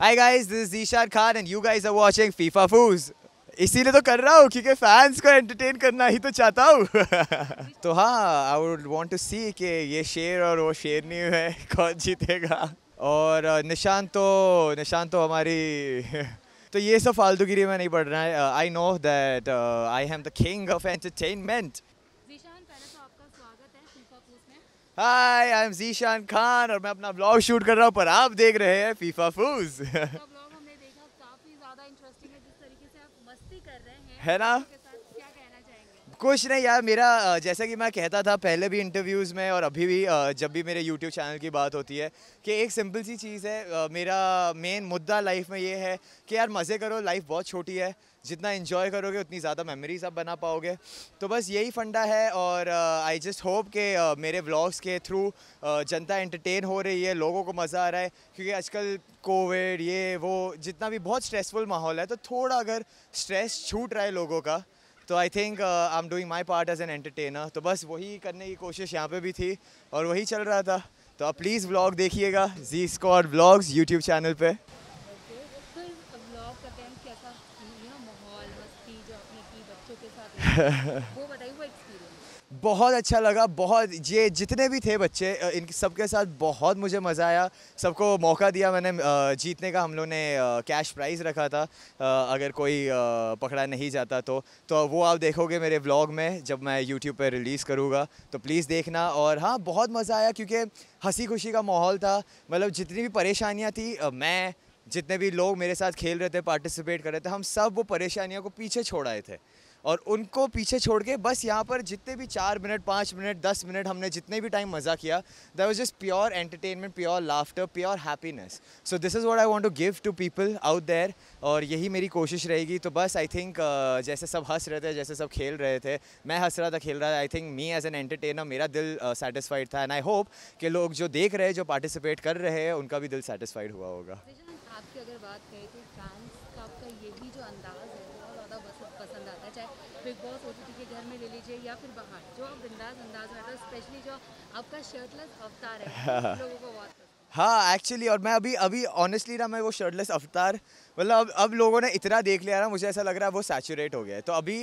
Hi guys this is Ishaan Khan and you guys are watching FIFA फूज इसीलिए तो कर रहा हूँ क्योंकि फैंस को एंटरटेन करना ही तो चाहता हूँ तो हाँ I would want to see कि ये शेर और वो शेरनी है कौन जीतेगा और uh, निशान तो निशान तो हमारी तो ये सब फालतूगिरी में नहीं पड़ रहा है I know that I am the king of entertainment hi I am Zeeshan Khan और मैं अपना ब्लॉग शूट कर रहा हूँ पर आप देख रहे हैं फीफा फूज है ना कुछ नहीं यार मेरा जैसा कि मैं कहता था पहले भी इंटरव्यूज़ में और अभी भी जब भी मेरे यूट्यूब चैनल की बात होती है कि एक सिंपल सी चीज़ है मेरा मेन मुद्दा लाइफ में ये है कि यार मज़े करो लाइफ बहुत छोटी है जितना इन्जॉय करोगे उतनी ज़्यादा मेमोरीज आप बना पाओगे तो बस यही फंडा है और आई जस्ट होप कि मेरे व्लॉग्स के थ्रू uh, जनता एंटरटेन हो रही है लोगों को मज़ा आ रहा है क्योंकि आजकल कोविड ये वो जितना भी बहुत स्ट्रेसफुल माहौल है तो थोड़ा अगर स्ट्रेस छूट रहा है लोगों का तो I think I am doing my part as an entertainer तो बस वही करने की कोशिश यहाँ पे भी थी और वही चल रहा था तो आप प्लीज़ ब्लॉग देखिएगा जी स्कॉट ब्लॉग्स यूट्यूब चैनल पे बहुत अच्छा लगा बहुत ये जितने भी थे बच्चे इन सबके साथ बहुत मुझे मज़ा आया सबको मौका दिया मैंने जीतने का हम लोग ने कैश प्राइज़ रखा था अगर कोई पकड़ा नहीं जाता तो तो वो आप देखोगे मेरे व्लॉग में जब मैं यूट्यूब पर रिलीज़ करूँगा तो प्लीज़ देखना और हाँ बहुत मज़ा आया क्योंकि हंसी खुशी का माहौल था मतलब जितनी भी परेशानियाँ थी मैं जितने भी लोग मेरे साथ खेल रहे थे पार्टिसिपेट कर रहे थे हम सब वो परेशानियों को पीछे छोड़ आए थे और उनको पीछे छोड़ के बस यहाँ पर जितने भी चार मिनट पाँच मिनट दस मिनट हमने जितने भी टाइम मज़ा किया that was just pure entertainment pure laughter pure happiness so this is what I want to give to people out there और यही मेरी कोशिश रहेगी तो बस आई थिंक uh, जैसे सब हंस रहे थे जैसे सब खेल रहे थे मैं हंस रहा था खेल रहा था I think me as an entertainer मेरा दिल सेटिस्फाइड uh, था एंड आई होप कि लोग जो देख रहे जो पार्टिसिपेट कर रहे हैं उनका भी दिल सेटिस्फाइड हुआ होगा आपकी अगर बात करें तो डांस का ये भी जो अंदाज है का पसंद आता है चाहे बिग बॉस ओ के घर में ले लीजिए या फिर बाहर जो आप बिंदाज अंदाज में है स्पेशली जो आपका शर्टलेस अवतार है लोगों को बहुत हाँ एक्चुअली और मैं अभी अभी ऑनेस्टली ना मैं वो शर्टलेस अवतार मतलब अब अब लोगों ने इतना देख लिया ना मुझे ऐसा लग रहा है वो सैचुरेट हो गया है तो अभी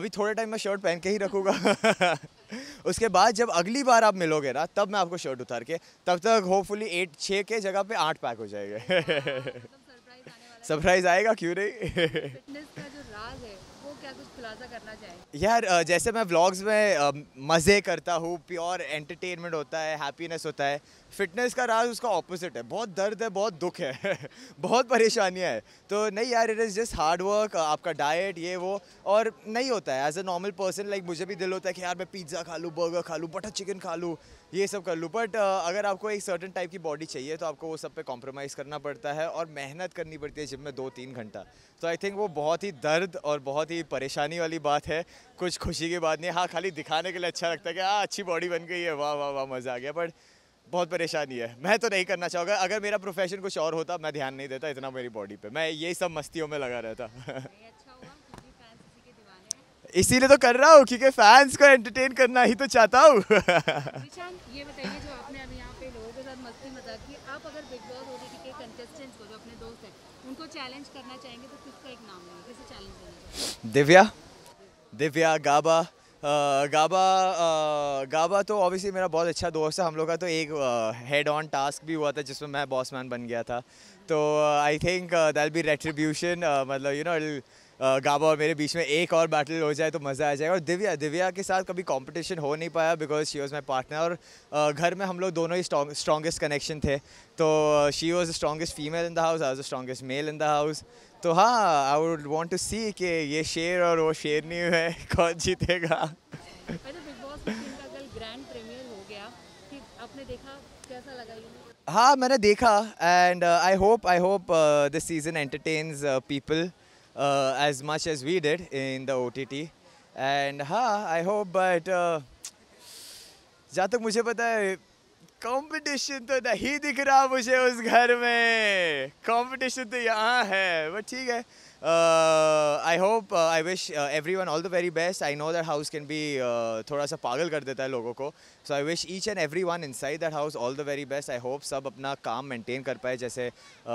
अभी थोड़े टाइम मैं शर्ट पहन के ही रखूँगा उसके बाद जब अगली बार आप मिलोगे ना तब मैं आपको शर्ट उतार के तब तक होपफुली एट छः के जगह पे आठ पैक हो जाएंगे सरप्राइज मतलब आएगा क्यों नहीं अंदाज है वो क्या कुछ खुलासा करना चाहेंगे यार जैसे मैं ब्लॉग्स में मज़े करता हूँ प्योर एंटरटेनमेंट होता है हैप्पीनेस होता है फिटनेस का राज उसका ऑपोजिट है बहुत दर्द है बहुत दुख है बहुत परेशानियाँ हैं तो नहीं यार it is just hard work आपका डाइट ये वो और नहीं होता है as a normal person like मुझे भी दिल होता है कि यार मैं पिज़्ज़ा खा लूँ बर्गर खा लूँ बटर चिकन खा लूँ ये सब कर लूँ बट uh, अगर आपको एक सर्टन टाइप की बॉडी चाहिए तो आपको वो सब पे कॉम्प्रोमाइज़ करना पड़ता है और मेहनत करनी पड़ती है जिम में दो तीन घंटा तो आई थिंक वो बहुत ही दर्द और बहुत ही परेशानी वाली बात है कुछ खुशी की बात नहीं हाँ खाली दिखाने के लिए अच्छा लगता है कि हाँ अच्छी बॉडी बन गई है वाह वाह वाह मज़ा आ गया बट बहुत परेशानी है मैं तो नहीं करना चाहूँगा अगर मेरा प्रोफेशन कुछ और होता मैं ध्यान नहीं देता इतना मेरी बॉडी पे मैं यही सब मस्तियों में लगा रहता अच्छा इसीलिए तो कर रहा हूँ क्योंकि फैंस को एंटरटेन करना ही तो चाहता हूँ तो दिव्या दिव्या गाबा गाबा गाबा तो ऑब्वियसली मेरा बहुत अच्छा दोस्त है हम लोग का तो एक हेड ऑन टास्क भी हुआ था जिसमें मैं बॉसमैन बन गया था तो I think that be retribution मतलब यू नो गाबा और मेरे बीच में एक और बैटल हो जाए तो मज़ा आ जाएगा और दिव्या दिव्या के साथ कभी कंपटीशन हो नहीं पाया because she was my partner और घर में हम लोग दोनों ही स्ट्रॉन्गेस्ट कनेक्शन थे तो she was the strongest female in the house आज the strongest male in the house तो हाँ I would want to see कि ये शेर और वो शेर नहीं है कौन जीतेगा हाँ मैंने देखा and I hope I hope this season entertains people as much as we did in the O T T and हाँ आई होप बट जहाँ तक मुझे पता है कंपटीशन तो नहीं दिख रहा मुझे उस घर में कंपटीशन तो यहाँ है बट ठीक है I hope I wish everyone all the very best I know that house can be थोड़ा सा पागल कर देता है लोगों को so I wish each and every one inside that house all the very best I hope सब अपना काम मेंटेन कर पाए जैसे uh,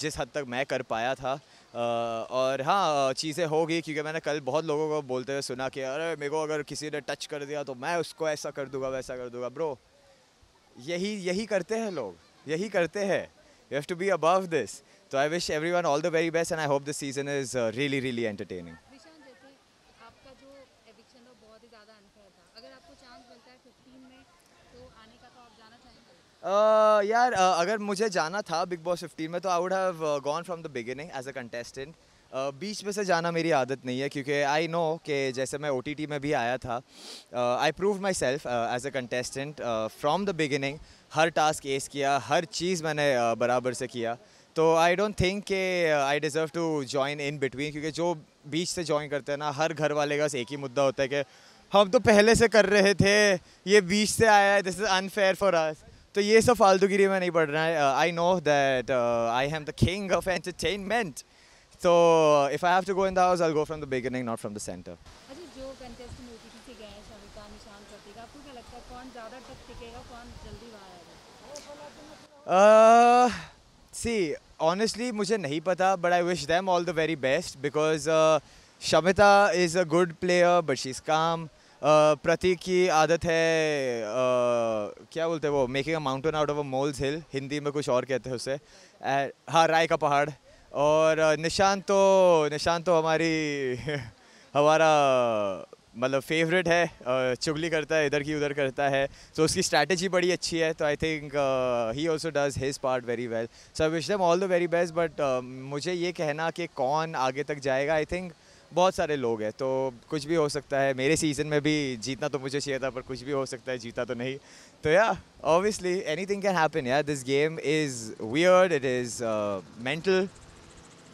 जिस हद तक मैं कर पाया था Uh, और हाँ uh, चीज़ें होगी क्योंकि मैंने कल बहुत लोगों को बोलते हुए सुना कि अरे मेरे को अगर किसी ने टच कर दिया तो मैं उसको ऐसा कर दूंगा वैसा कर दूंगा ब्रो यही यही करते हैं लोग यही करते हैं you have to be above this तो I wish everyone all the very best and I hope this season is really really entertaining यार uh, अगर मुझे जाना था बिग बॉस 15 में तो I would have gone from the beginning as a contestant बीच में से जाना मेरी आदत नहीं है क्योंकि आई नो कि जैसे मैं ओ में भी आया था I prove myself as a contestant from the beginning हर टास्क एस किया हर चीज़ मैंने uh, बराबर से किया तो आई डोंट थिंक के I deserve to join in between क्योंकि जो बीच से जॉइन करते हैं ना हर घर वाले का एक ही मुद्दा होता है कि हम तो पहले से कर रहे थे ये बीच से आया है this is unfair for us तो ये सब फालतूगिरी में नहीं पढ़ रहा है I know that I am the king of entertainment So if I have to go in the house, I'll go from the beginning, not from the center. Uh, see, honestly, मुझे नहीं पता, but I wish them all the very best because uh, Shamita is a good player, but she's calm. प्रतीक की आदत है क्या बोलते हैं वो making a mountain out of a moles hill Hindi में कुछ और कहते हैं उसे हाँ राय का पहाड़ और निशान तो निशान तो हमारी हमारा मतलब फेवरेट है चुगली करता है इधर की उधर करता है तो उसकी स्ट्रैटेजी बड़ी अच्छी है तो I think he also does his part very well so I wish them all the very best but मुझे ये कहना कि कौन आगे तक जाएगा आई थिंक बहुत सारे लोग हैं तो कुछ भी हो सकता है मेरे सीज़न में भी जीतना तो मुझे चाहिए था पर कुछ भी हो सकता है जीता तो नहीं तो या obviously anything can happen या this game is weird it is mental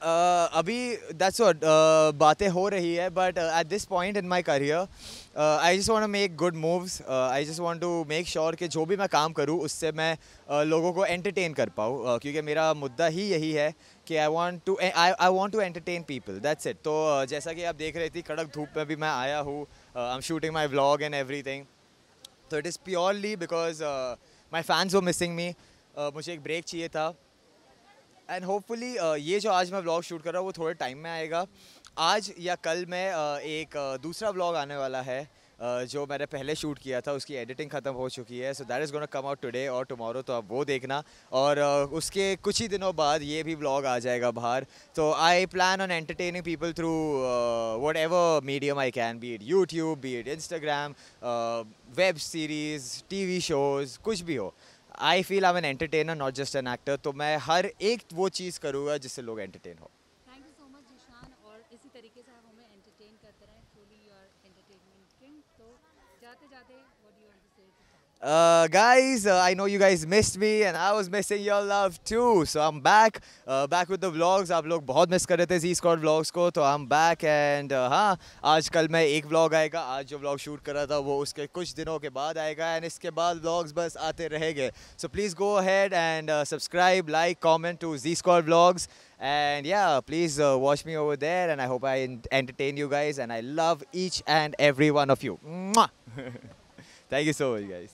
Uh, अभी that's what uh, baatein ho rahi hai. But uh, at this point in my career, uh, I just want to make good moves. Uh, I कि जो भी मैं काम करूँ उससे मैं uh, लोगों को एंटरटेन कर पाऊँ uh, क्योंकि मेरा मुद्दा ही यही है कि I want to I want to entertain people that's it तो uh, जैसा कि आप देख रहे थी कड़क धूप में भी मैं आया हूँ I am shooting my blog and everything तो it is purely because my fans वो मिसिंग मी मुझे एक ब्रेक चाहिए था एंड होपफुली uh, ये जो आज मैं ब्लॉग शूट कर रहा हूँ वो थोड़े टाइम में आएगा आज या कल मैं uh, एक uh, दूसरा ब्लॉग आने वाला है जो मैंने पहले शूट किया था उसकी एडिटिंग ख़त्म हो चुकी है so that is gonna come out today और टुमारो तो आप वो देखना और उसके कुछ ही दिनों बाद ये भी ब्लॉग आ जाएगा बाहर तो I plan on entertaining people through whatever medium I can be it YouTube be it Instagram web series TV shows कुछ भी हो I feel I an entertainer not just an actor तो मैं हर एक वो चीज़ करूँगा जिससे लोग एंटरटेन हो जाते जाते Uh, guys, uh, I know you guys missed me and I was missing your love too. So I'm back, uh, back with the vlogs. आप लोग बहुत मिस कर रहे थे Z-score vlogs व्लॉग्स को तो आई एम बैक एंड हाँ आज कल मैं एक व्लॉग आएगा आज जो व्लॉग शूट कर रहा था वो उसके कुछ दिनों के बाद आएगा एंड इसके बाद व्लॉग्स बस आते रहेंगे so please go ahead and subscribe like comment to जी And yeah, please uh, watch me over there. And I hope I entertain you guys. And I love each and every one of you. Mwah! Thank you so much, guys.